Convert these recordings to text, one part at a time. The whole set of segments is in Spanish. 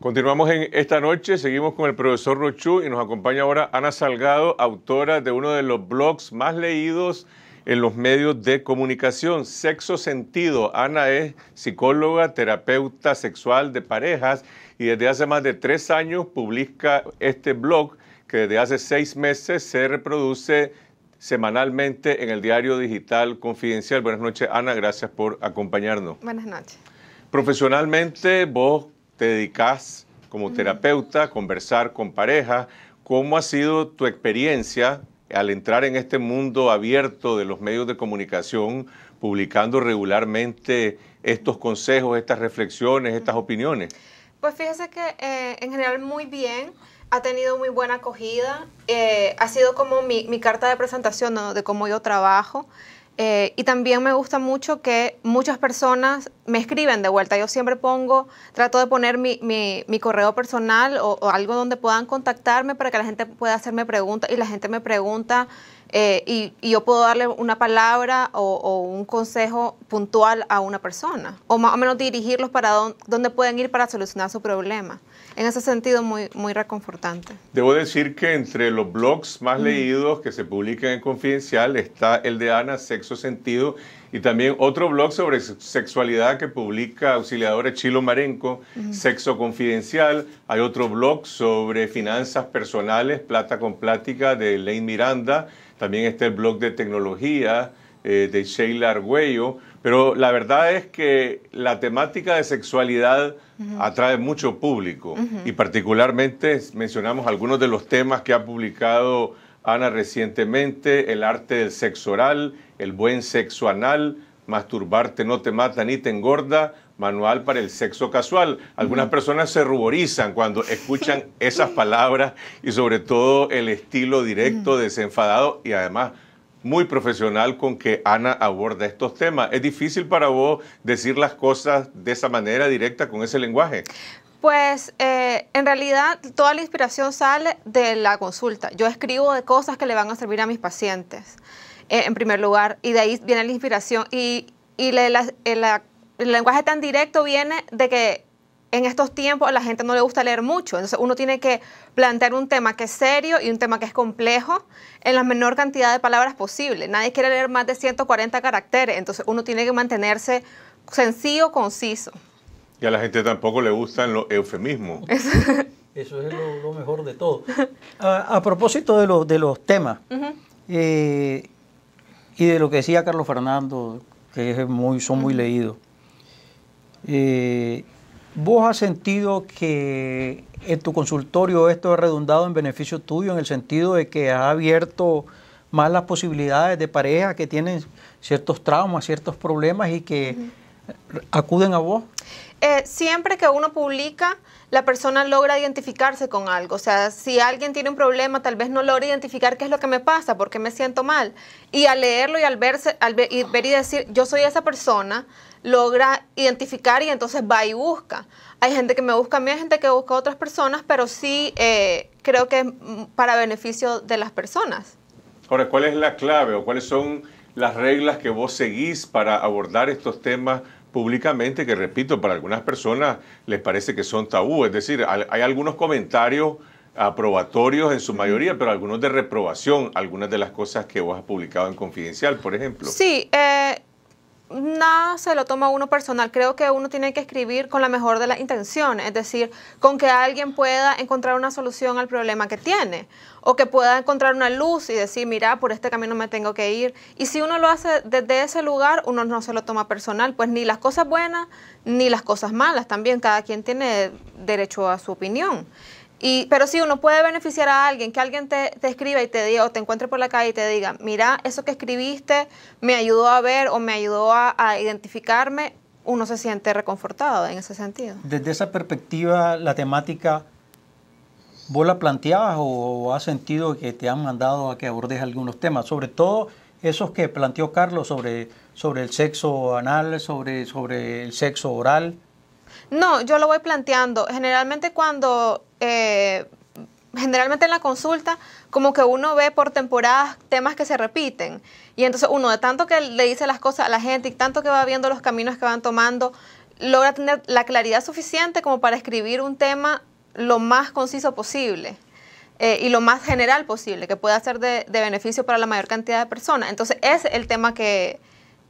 Continuamos en esta noche, seguimos con el profesor Rochú y nos acompaña ahora Ana Salgado, autora de uno de los blogs más leídos en los medios de comunicación, Sexo Sentido. Ana es psicóloga, terapeuta sexual de parejas y desde hace más de tres años publica este blog que desde hace seis meses se reproduce semanalmente en el diario digital Confidencial. Buenas noches, Ana, gracias por acompañarnos. Buenas noches. Profesionalmente, vos te dedicas como terapeuta a conversar con parejas. ¿Cómo ha sido tu experiencia al entrar en este mundo abierto de los medios de comunicación, publicando regularmente estos consejos, estas reflexiones, estas opiniones? Pues fíjese que eh, en general muy bien, ha tenido muy buena acogida, eh, ha sido como mi, carta de presentación de cómo yo trabajo. Eh, y también me gusta mucho que muchas personas me escriben de vuelta. Yo siempre pongo, trato de poner mi, mi, correo personal o, algo donde puedan contactarme para que la gente pueda hacerme preguntas. Y la gente me pregunta eh, y, yo puedo darle una palabra o, un consejo puntual a una persona, o más o menos dirigirlos para dónde, pueden ir para solucionar su problema. En ese sentido, muy, muy reconfortante. Debo decir que entre los blogs más mm. leídos que se publican en Confidencial está el de Ana, Sexo Sentido, y también otro blog sobre sexualidad que publica Auxiliadora Chilo Marenco, Sexo Confidencial. Hay otro blog sobre finanzas personales, Plata con Plática, de Lane Miranda. También está el blog de tecnología eh, de Sheila Arguello. Pero la verdad es que la temática de sexualidad atrae mucho público y particularmente mencionamos algunos de los temas que ha publicado Ana recientemente, el arte del sexo oral, el buen sexo anal, masturbarte no te mata ni te engorda, manual para el sexo casual. Algunas personas se ruborizan cuando escuchan esas palabras y sobre todo el estilo directo, desenfadado y además muy profesional con que Ana aborda estos temas. ¿Es difícil para vos decir las cosas de esa manera directa con ese lenguaje? Pues eh, en realidad toda la inspiración sale de la consulta. Yo escribo de cosas que le van a servir a mis pacientes, eh, en primer lugar, y de ahí viene la inspiración. Y, el lenguaje tan directo viene de que en estos tiempos a la gente no le gusta leer mucho, entonces uno tiene que plantear un tema que es serio y un tema que es complejo en la menor cantidad de palabras posible. Nadie quiere leer más de 140 caracteres, entonces uno tiene que mantenerse sencillo, conciso. Y a la gente tampoco le gustan los eufemismos. Eso es lo, mejor de todo. A, propósito de, de los temas eh, y de lo que decía Carlos Fernando, que muy, son muy leídos, eh, ¿vos has sentido que en tu consultorio esto ha redundado en beneficio tuyo en el sentido de que ha abierto más las posibilidades de parejas que tienen ciertos traumas, ciertos problemas y que acuden a vos? Eh, siempre que uno publica, la persona logra identificarse con algo. O sea, si alguien tiene un problema, tal vez no logra identificar qué es lo que me pasa, por qué me siento mal. Y al leerlo y al, verse, al ver, y decir, yo soy esa persona, logra identificar y entonces va y busca. Hay gente que me busca a mí, hay gente que busca a otras personas, pero sí eh, creo que es para beneficio de las personas. Ahora, ¿cuál es la clave o cuáles son las reglas que vos seguís para abordar estos temas? públicamente que, repito, para algunas personas les parece que son tabú. Es decir, hay algunos comentarios aprobatorios en su mayoría, pero algunos de reprobación, algunas de las cosas que vos has publicado en Confidencial, por ejemplo. Sí, eh, nada se lo toma uno personal. Creo que uno tiene que escribir con la mejor de las intenciones, es decir, con que alguien pueda encontrar una solución al problema que tiene o que pueda encontrar una luz y decir, mira, por este camino me tengo que ir. Y si uno lo hace desde ese lugar, uno no se lo toma personal, pues ni las cosas buenas ni las cosas malas también. Cada quien tiene derecho a su opinión pero sí, uno puede beneficiar a alguien, que alguien te, te, escriba y te diga, o te encuentre por la calle y te diga, mira, eso que escribiste me ayudó a ver o me ayudó a, identificarme, uno se siente reconfortado en ese sentido. Desde esa perspectiva, la temática, ¿vos la planteabas o, has sentido que te han mandado a que abordes algunos temas? Sobre todo esos que planteó Carlos sobre, sobre el sexo anal, sobre, sobre el sexo oral. No, yo lo voy planteando. Generalmente cuando, eh, generalmente en la consulta, como que uno ve por temporadas temas que se repiten. Y entonces uno de tanto que le dice las cosas a la gente y tanto que va viendo los caminos que van tomando, logra tener la claridad suficiente como para escribir un tema lo más conciso posible. Eh, y lo más general posible, que pueda ser de, beneficio para la mayor cantidad de personas. Entonces, es el tema que,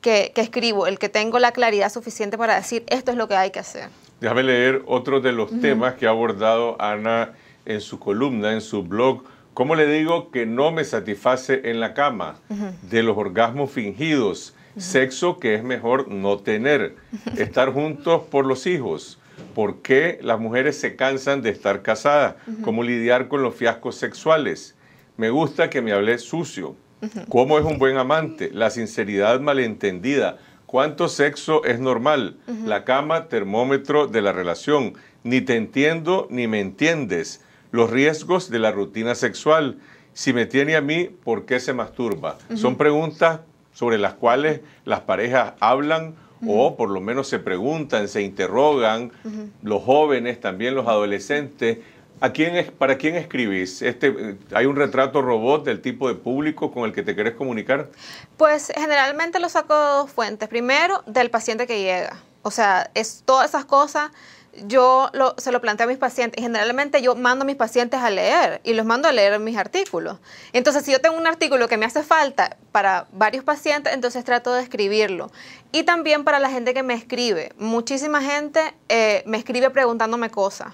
que escribo, el que tengo la claridad suficiente para decir esto es lo que hay que hacer. Déjame leer otro de los temas que ha abordado Ana en su columna, en su blog. ¿Cómo le digo que no me satisface en la cama? De los orgasmos fingidos. Sexo que es mejor no tener. Estar juntos por los hijos. ¿Por qué las mujeres se cansan de estar casadas? ¿Cómo lidiar con los fiascos sexuales? Me gusta que me hable sucio. ¿Cómo es un buen amante? La sinceridad malentendida ¿Cuánto sexo es normal? La cama, termómetro de la relación. Ni te entiendo ni me entiendes. Los riesgos de la rutina sexual. Si me tiene a mí, ¿por qué se masturba? Son preguntas sobre las cuales las parejas hablan o por lo menos se preguntan, se interrogan, los jóvenes, también los adolescentes, quién ¿Para quién escribís? Este, ¿Hay un retrato robot del tipo de público con el que te querés comunicar? Pues generalmente lo saco de dos fuentes. Primero, del paciente que llega. O sea, es todas esas cosas yo se lo planteo a mis pacientes. Generalmente yo mando a mis pacientes a leer y los mando a leer mis artículos. Entonces, si yo tengo un artículo que me hace falta para varios pacientes, entonces trato de escribirlo. Y también para la gente que me escribe. Muchísima gente eh, me escribe preguntándome cosas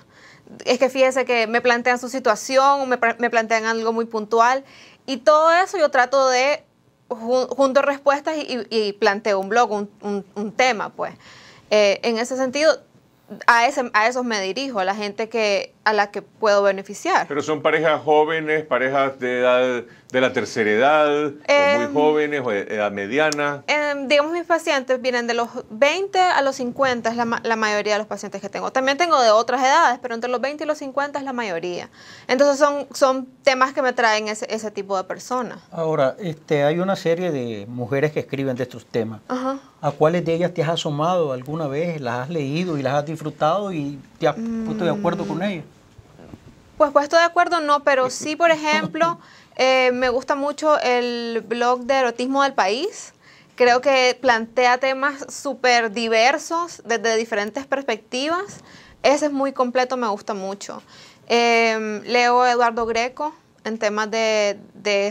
es que fíjese que me plantean su situación me, plantean algo muy puntual y todo eso yo trato de junto respuestas y, planteo un blog, un, tema, pues. Eh, en ese sentido, a, ese, a esos me dirijo, a la gente que, a la que puedo beneficiar. Pero son parejas jóvenes, parejas de edad de la tercera edad, o muy em, jóvenes, o e-, edad mediana. Em, digamos, mis pacientes vienen de los 20 a los 50, es la, la, mayoría de los pacientes que tengo. También tengo de otras edades, pero entre los 20 y los 50 es la mayoría. Entonces son, son temas que me traen ese, ese tipo de personas. Ahora, este, hay una serie de mujeres que escriben de estos temas. ¿A cuáles de ellas te has asomado alguna vez? ¿Las has leído y las has disfrutado y ya puesto de acuerdo con mm. ella? Pues puesto de acuerdo no, pero sí, por ejemplo, eh, me gusta mucho el blog de erotismo del país. Creo que plantea temas súper diversos desde diferentes perspectivas. Ese es muy completo, me gusta mucho. Em, leo Eduardo Greco en temas de,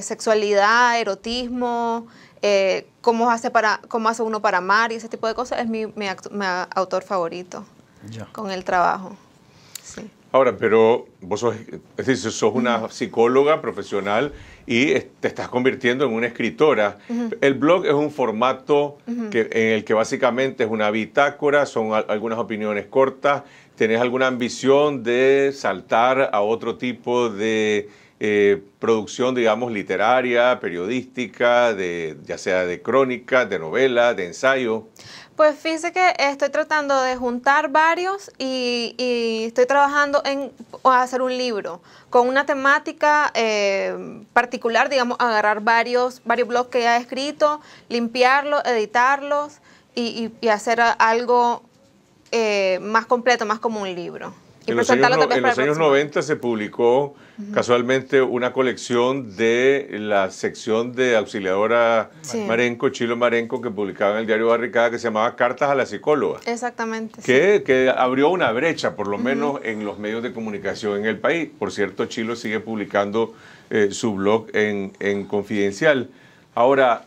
sexualidad, erotismo, eh, cómo, hace para, cómo hace uno para amar y ese tipo de cosas. Es mi autor favorito con el trabajo. Ahora, pero vos sos, sos una psicóloga profesional y te estás convirtiendo en una escritora. El blog es un formato que, en el que básicamente es una bitácora, son algunas opiniones cortas. ¿Tenés alguna ambición de saltar a otro tipo de eh, producción, digamos, literaria, periodística, de, ya sea de crónica, de novela, de ensayo? Pues fíjese que estoy tratando de juntar varios y, estoy trabajando en hacer un libro con una temática eh, particular, digamos, agarrar varios, varios blogs que ya he escrito, limpiarlos, editarlos y, hacer algo eh, más completo, más como un libro. Y en en los años 90 se publicó casualmente una colección de la sección de auxiliadora Marenco, Chilo Marenco, que publicaba en el diario Barricada, que se llamaba Cartas a la Psicóloga. Exactamente. Que, abrió una brecha, por lo menos en los medios de comunicación en el país. Por cierto, Chilo sigue publicando eh, su blog en, Confidencial. Ahora,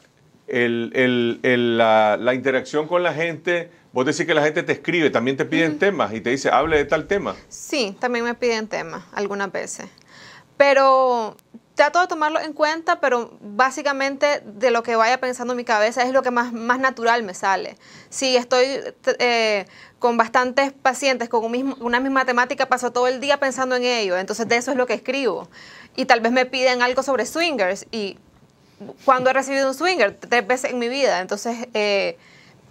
la interacción con la gente Vos decís que la gente te escribe, también te piden temas y te dice, hable de tal tema. Sí, también me piden temas algunas veces. Pero trato de tomarlo en cuenta, pero básicamente de lo que vaya pensando mi cabeza es lo que más, más natural me sale. Si estoy eh, con bastantes pacientes, con una misma temática, paso todo el día pensando en ello, entonces de eso es lo que escribo. Y tal vez me piden algo sobre swingers y cuando he recibido un swinger, tres veces en mi vida, entonces... Eh,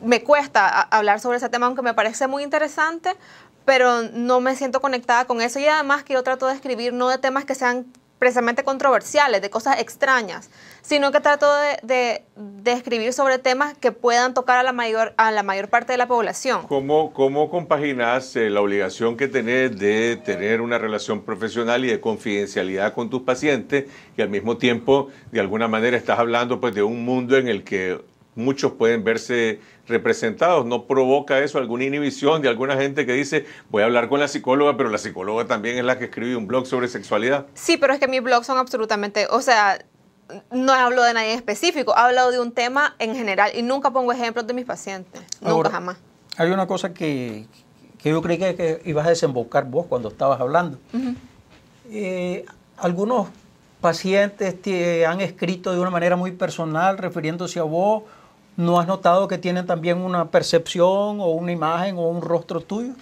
me cuesta hablar sobre ese tema, aunque me parece muy interesante, pero no me siento conectada con eso y además que yo trato de escribir no de temas que sean precisamente controversiales, de cosas extrañas, sino que trato de, escribir sobre temas que puedan tocar a la mayor, a la mayor parte de la población. ¿Cómo, cómo compaginas eh, la obligación que tenés de tener una relación profesional y de confidencialidad con tus pacientes y al mismo tiempo, de alguna manera, estás hablando pues, de un mundo en el que muchos pueden verse representados. ¿No provoca eso alguna inhibición de alguna gente que dice, voy a hablar con la psicóloga, pero la psicóloga también es la que escribe un blog sobre sexualidad? Sí, pero es que mis blogs son absolutamente, o sea, no hablo de nadie en específico, hablo de un tema en general y nunca pongo ejemplos de mis pacientes, nunca jamás. Hay una cosa que, yo creí que, ibas a desembocar vos cuando estabas hablando. Eh, algunos pacientes te han escrito de una manera muy personal refiriéndose a vos ¿No has notado que tienen también una percepción o una imagen o un rostro tuyo?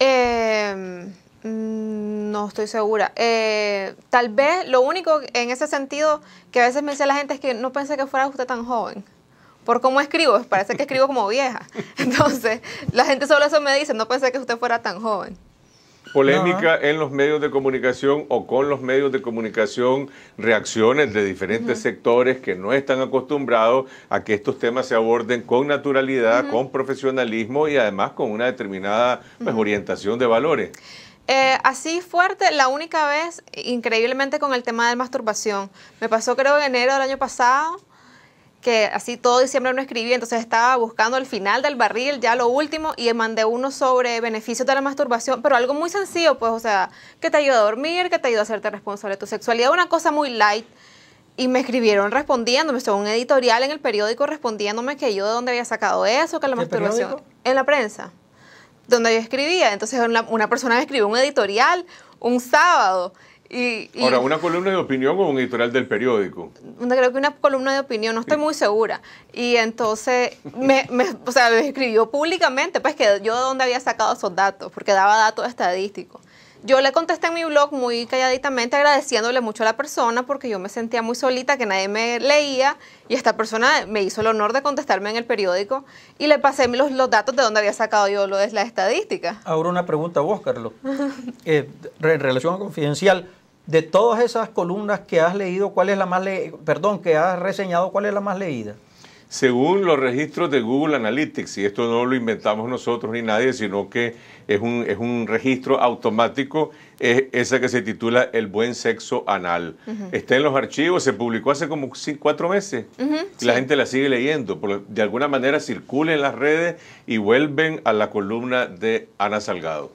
Em, mm, no estoy segura. Eh, tal vez lo único en ese sentido que a veces me dice la gente es que no pensé que fuera usted tan joven. Por cómo escribo, parece que escribo como vieja. Entonces, la gente solo eso me dice, no pensé que usted fuera tan joven polémica en los medios de comunicación o con los medios de comunicación, reacciones de diferentes sectores que no están acostumbrados a que estos temas se aborden con naturalidad, con profesionalismo y además con una determinada pues, orientación de valores. Eh, así fuerte, la única vez, increíblemente con el tema de masturbación. Me pasó creo en enero del año pasado, que así todo diciembre no escribí, entonces estaba buscando el final del barril, ya lo último, y mandé uno sobre beneficios de la masturbación, pero algo muy sencillo, pues, o sea, que te ayuda a dormir, que te ayuda a hacerte responsable de tu sexualidad, una cosa muy light. Y me escribieron respondiéndome, un editorial en el periódico respondiéndome que yo de dónde había sacado eso, que la masturbación. En la prensa, donde yo escribía. Entonces una, una persona me escribió un editorial un sábado Ahora, ¿una columna de opinión o un editorial del periódico? Creo que una columna de opinión, no estoy muy segura. Y entonces, me, o sea, me escribió públicamente, pues que yo de dónde había sacado esos datos, porque daba datos estadísticos. Yo le contesté en mi blog muy calladitamente agradeciéndole mucho a la persona porque yo me sentía muy solita, que nadie me leía y esta persona me hizo el honor de contestarme en el periódico y le pasé los, datos de donde había sacado yo lo de la estadística. Ahora una pregunta a vos, Carlos. Eh, en relación a Confidencial, de todas esas columnas que has leído, ¿cuál es la más perdón, que has reseñado, cuál es la más leída? Según los registros de Google Analytics, y esto no lo inventamos nosotros ni nadie, sino que es un, registro automático, es esa que se titula El buen sexo anal. Está en los archivos, se publicó hace como cuatro meses. y la gente la sigue leyendo. de alguna manera circula en las redes y vuelven a la columna de Ana Salgado.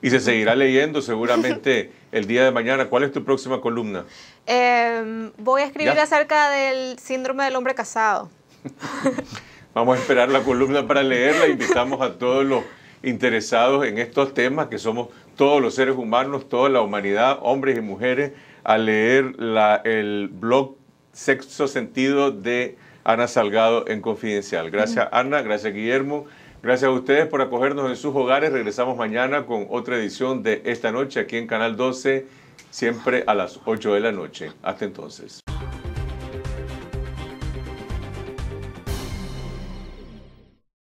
y se seguirá leyendo seguramente. el día de mañana. ¿Cuál es tu próxima columna? Em, voy a escribir acerca del síndrome del hombre casado. Vamos a esperar la columna para leerla. Invitamos a todos los interesados en estos temas, que somos todos los seres humanos, toda la humanidad, hombres y mujeres, a leer la, el blog Sexo Sentido de Ana Salgado en Confidencial. Gracias Ana, gracias Guillermo. Gracias a ustedes por acogernos en sus hogares. Regresamos mañana con otra edición de esta noche aquí en Canal 12, siempre a las 8 de la noche. Hasta entonces.